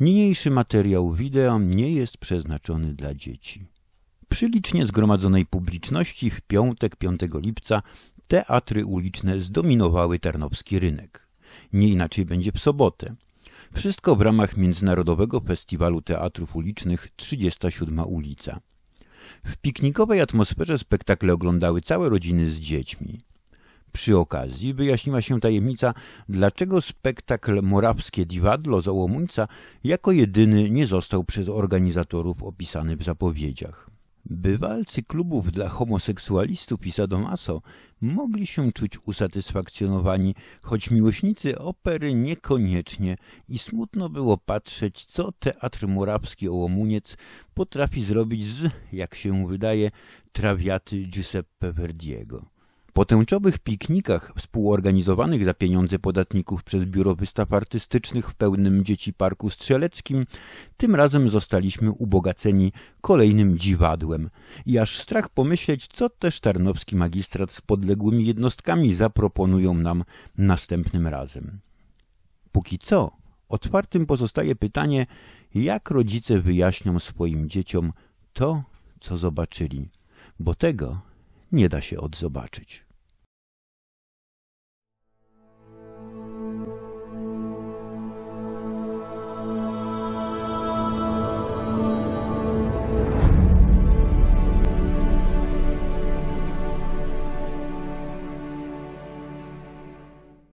Niniejszy materiał wideo nie jest przeznaczony dla dzieci. Przy licznie zgromadzonej publiczności w piątek 5 lipca teatry uliczne zdominowały tarnowski rynek. Nie inaczej będzie w sobotę. Wszystko w ramach Międzynarodowego Festiwalu Teatrów Ulicznych 37 ulica. W piknikowej atmosferze spektakle oglądały całe rodziny z dziećmi. Przy okazji wyjaśniła się tajemnica, dlaczego spektakl Morawskie Dziwadlo Załomuńca jako jedyny nie został przez organizatorów opisany w zapowiedziach. Bywalcy klubów dla homoseksualistów i sadomaso mogli się czuć usatysfakcjonowani, choć miłośnicy opery niekoniecznie i smutno było patrzeć, co teatr morawski Ołomuniec potrafi zrobić z, jak się wydaje, trawiaty Giuseppe Verdiego tęczowych piknikach współorganizowanych za pieniądze podatników przez Biuro Wystaw Artystycznych w pełnym dzieci Parku Strzeleckim, tym razem zostaliśmy ubogaceni kolejnym dziwadłem. I aż strach pomyśleć, co też tarnowski magistrat z podległymi jednostkami zaproponują nam następnym razem. Póki co, otwartym pozostaje pytanie, jak rodzice wyjaśnią swoim dzieciom to, co zobaczyli, bo tego nie da się odzobaczyć.